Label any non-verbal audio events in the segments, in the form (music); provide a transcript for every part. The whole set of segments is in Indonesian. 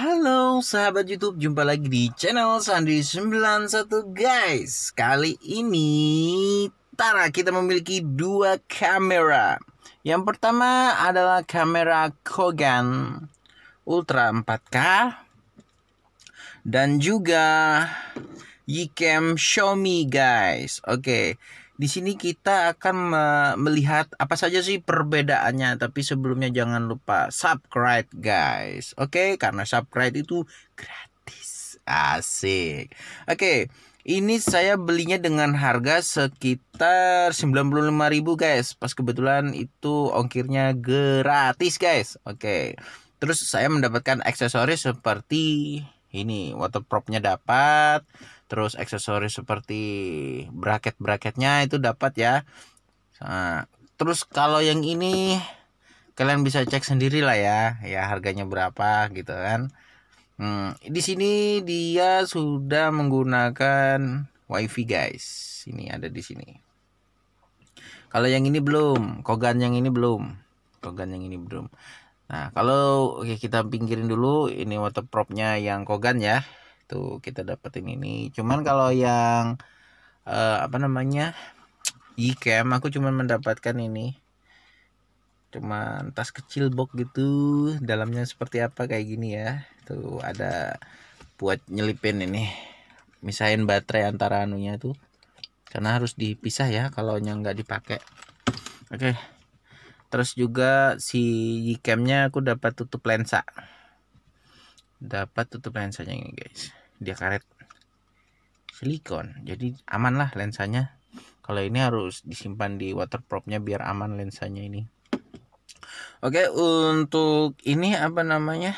Halo sahabat YouTube, jumpa lagi di channel Sandi 91 guys. Kali ini Tara kita memiliki dua kamera. Yang pertama adalah kamera Kogan Ultra 4K dan juga Yicam Xiaomi guys. Oke. Di sini kita akan melihat apa saja sih perbedaannya, tapi sebelumnya jangan lupa subscribe guys. Oke, okay? karena subscribe itu gratis. Asik. Oke. Okay. Ini saya belinya dengan harga sekitar 95.000 guys. Pas kebetulan itu ongkirnya gratis guys. Oke. Okay. Terus saya mendapatkan aksesoris seperti ini, waterproofnya dapat, terus aksesoris seperti bracket-bracketnya itu dapat ya nah, terus kalau yang ini kalian bisa cek sendiri lah ya ya harganya berapa gitu kan hmm, di sini dia sudah menggunakan wifi guys ini ada di sini kalau yang ini belum kogan yang ini belum kogan yang ini belum nah kalau oke, kita pinggirin dulu ini waterproofnya yang kogan ya gitu kita dapetin ini cuman kalau yang uh, apa namanya Gcam aku cuman mendapatkan ini cuman tas kecil box gitu dalamnya seperti apa kayak gini ya tuh ada buat nyelipin ini misahin baterai antara anunya tuh karena harus dipisah ya kalau yang nggak dipakai oke okay. terus juga si ikemnya aku dapat tutup lensa dapat tutup lensanya ini guys dia karet silikon jadi aman lah lensanya kalau ini harus disimpan di waterproofnya biar aman lensanya ini oke untuk ini apa namanya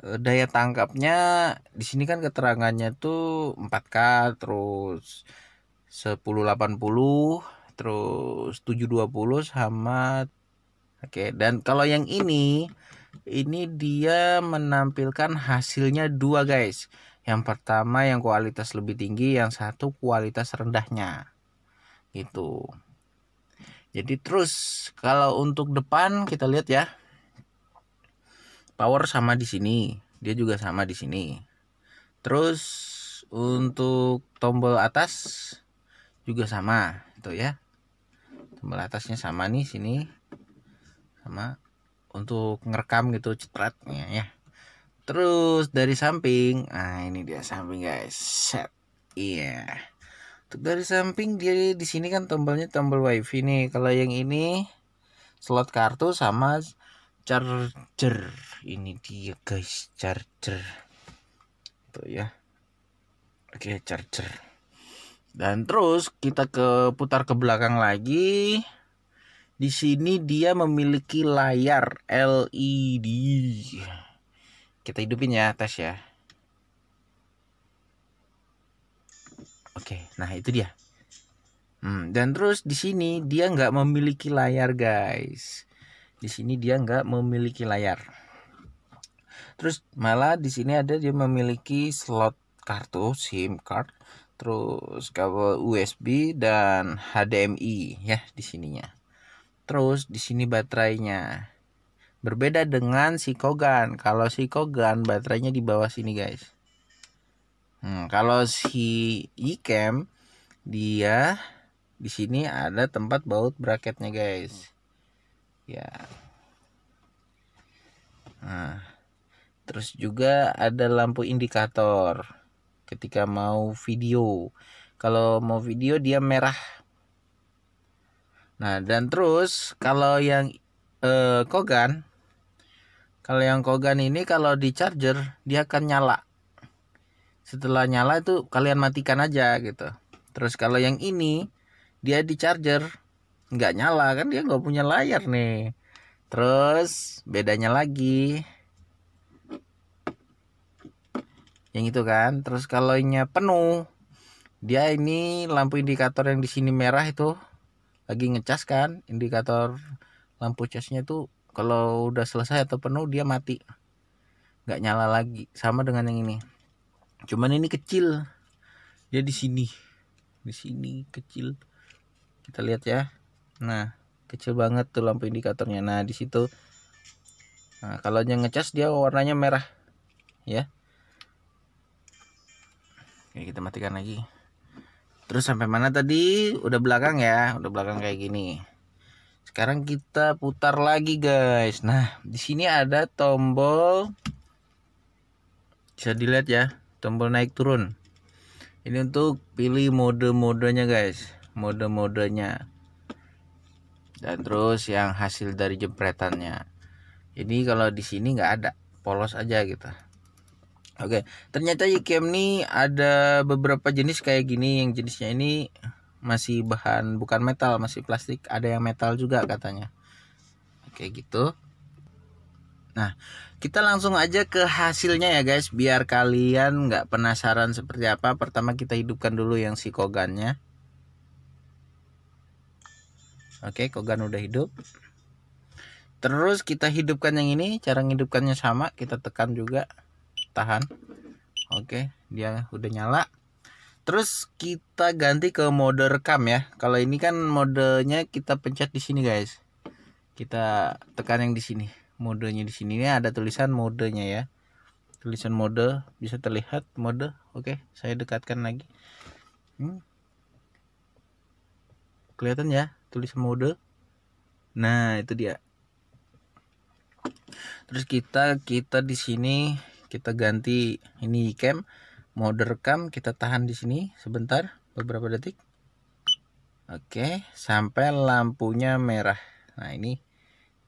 eh, daya tangkapnya di sini kan keterangannya tuh 4K terus 1080 terus 720 sama oke dan kalau yang ini ini dia menampilkan hasilnya dua guys yang pertama yang kualitas lebih tinggi yang satu kualitas rendahnya gitu jadi terus kalau untuk depan kita lihat ya power sama di sini dia juga sama di sini terus untuk tombol atas juga sama itu ya tombol atasnya sama nih sini sama untuk ngerekam gitu cetratnya ya terus dari samping nah ini dia samping guys set iya yeah. untuk dari samping dia di sini kan tombolnya tombol wifi nih kalau yang ini slot kartu sama charger ini dia guys charger tuh ya oke charger dan terus kita ke putar ke belakang lagi di sini dia memiliki layar LED. Kita hidupin ya tes ya. Oke, nah itu dia. Hmm, dan terus di sini dia nggak memiliki layar guys. Di sini dia nggak memiliki layar. Terus malah di sini ada dia memiliki slot kartu SIM card, terus kabel USB dan HDMI ya di sininya. Terus di sini baterainya. Berbeda dengan si Kogan. Kalau si Kogan baterainya di bawah sini guys. Hmm, kalau si iCam dia di sini ada tempat baut bracketnya guys. Ya. Nah, terus juga ada lampu indikator ketika mau video. Kalau mau video dia merah Nah, dan terus kalau yang eh, Kogan kalau yang Kogan ini kalau di charger dia akan nyala. Setelah nyala itu kalian matikan aja gitu. Terus kalau yang ini dia di charger nggak nyala kan dia nggak punya layar nih. Terus bedanya lagi yang itu kan. Terus kalau ini penuh dia ini lampu indikator yang di sini merah itu lagi ngecas kan indikator lampu casnya tuh kalau udah selesai atau penuh dia mati nggak nyala lagi sama dengan yang ini cuman ini kecil dia di sini di sini kecil kita lihat ya nah kecil banget tuh lampu indikatornya nah di situ nah kalau yang ngecas dia warnanya merah ya Oke, kita matikan lagi Terus sampai mana tadi? Udah belakang ya, udah belakang kayak gini. Sekarang kita putar lagi guys. Nah, di sini ada tombol bisa dilihat ya, tombol naik turun. Ini untuk pilih mode-modenya guys, mode-modenya. Dan terus yang hasil dari jepretannya. Ini kalau di sini nggak ada, polos aja gitu. Oke, ternyata IKM ini ada beberapa jenis kayak gini yang jenisnya ini masih bahan bukan metal, masih plastik, ada yang metal juga katanya. Oke, gitu. Nah, kita langsung aja ke hasilnya ya guys, biar kalian nggak penasaran seperti apa. Pertama kita hidupkan dulu yang si kogannya. Oke, kogan udah hidup. Terus kita hidupkan yang ini, cara ngidupkannya sama, kita tekan juga tahan oke dia udah nyala terus kita ganti ke mode rekam ya kalau ini kan modenya kita pencet di sini guys kita tekan yang di sini modenya di sini ada tulisan modenya ya tulisan mode bisa terlihat mode oke saya dekatkan lagi hmm. kelihatan ya tulisan mode nah itu dia terus kita kita di sini kita ganti ini cam mode rekam kita tahan di sini sebentar beberapa detik oke sampai lampunya merah nah ini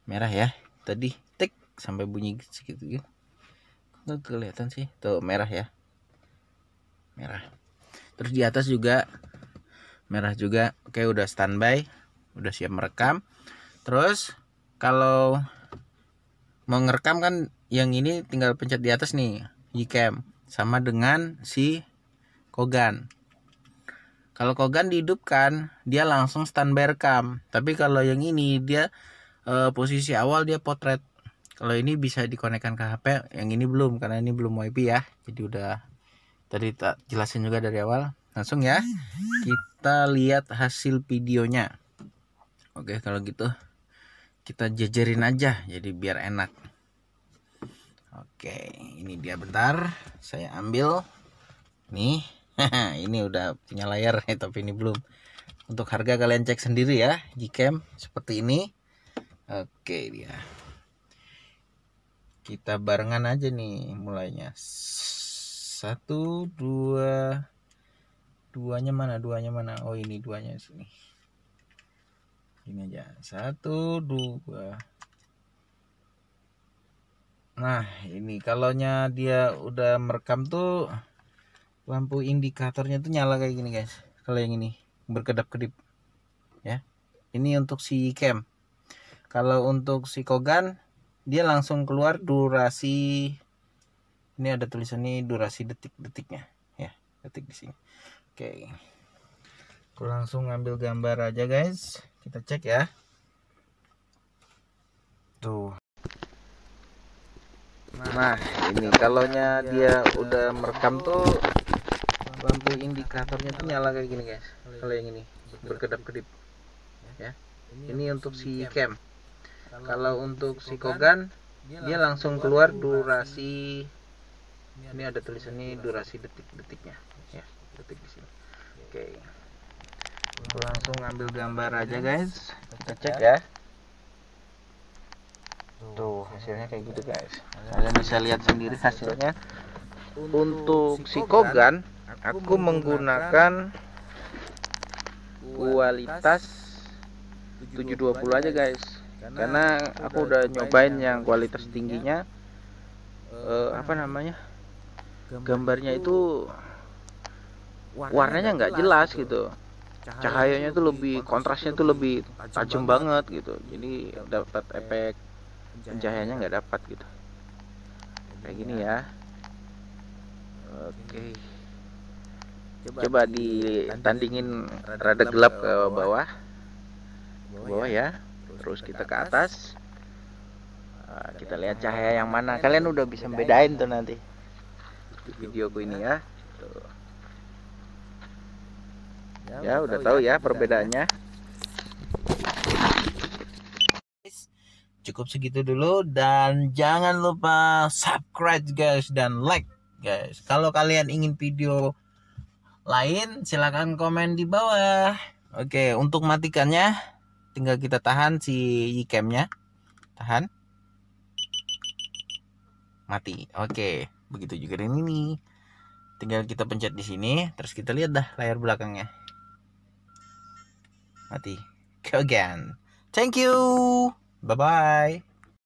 merah ya tadi tik sampai bunyi segitu gitu nggak kelihatan sih tuh merah ya merah terus di atas juga merah juga oke udah standby udah siap merekam terus kalau mau ngerekam kan yang ini tinggal pencet di atas nih Gcam sama dengan si Kogan kalau Kogan dihidupkan dia langsung standby rekam tapi kalau yang ini dia e, posisi awal dia potret kalau ini bisa dikonekkan ke HP yang ini belum karena ini belum WiFi ya jadi udah tadi tak jelasin juga dari awal langsung ya kita lihat hasil videonya oke kalau gitu kita jejerin aja jadi biar enak Oke, ini dia bentar. Saya ambil. Nih, (laughs) ini udah punya layar (laughs) tapi ini belum. Untuk harga kalian cek sendiri ya, Gcam seperti ini. Oke dia. Kita barengan aja nih mulainya. Satu, dua, duanya mana? Duanya mana? Oh ini duanya sini. Ini aja. Satu, dua, Nah ini kalau nya dia udah merekam tuh lampu indikatornya tuh nyala kayak gini guys. Kalau yang ini berkedap-kedip ya. Ini untuk si cam. Kalau untuk si Kogan dia langsung keluar durasi ini ada tulisan ini durasi detik-detiknya ya detik di sini oke aku langsung ngambil gambar aja guys kita cek ya tuh nah ini kalau nya dia udah merekam tuh lampu indikatornya tuh nyala kayak gini guys kalau yang ini berkedap-kedip ya ini untuk si cam kalau untuk si kogan dia langsung keluar durasi ini ada ini durasi detik-detiknya ya detik di sini oke okay. langsung ambil gambar aja guys kita cek ya tuh hasilnya kayak gitu guys kalian bisa lihat sendiri hasilnya untuk si kogan aku menggunakan kualitas 720 aja guys karena aku udah nyobain yang kualitas tingginya eh, eh, apa namanya gambarnya itu warnanya nggak jelas gitu, gitu. cahayanya tuh lebih kontrasnya tuh lebih tajam banget gitu jadi dapat efek pencahayaannya nggak dapat gitu kayak gini iya. ya oke coba, di tandingin rada gelap ke bawah ke bawah ya. ya terus kita ke atas nah, nah, kita lihat cahaya yang mana kalian udah bisa bedain ya. tuh nanti videoku ini ya ya udah tahu ya, ya perbedaannya cukup segitu dulu dan jangan lupa subscribe guys dan like guys kalau kalian ingin video lain silahkan komen di bawah oke untuk matikannya tinggal kita tahan si e-camnya. tahan mati oke begitu juga dengan ini tinggal kita pencet di sini terus kita lihat dah layar belakangnya mati go again thank you Bye bye.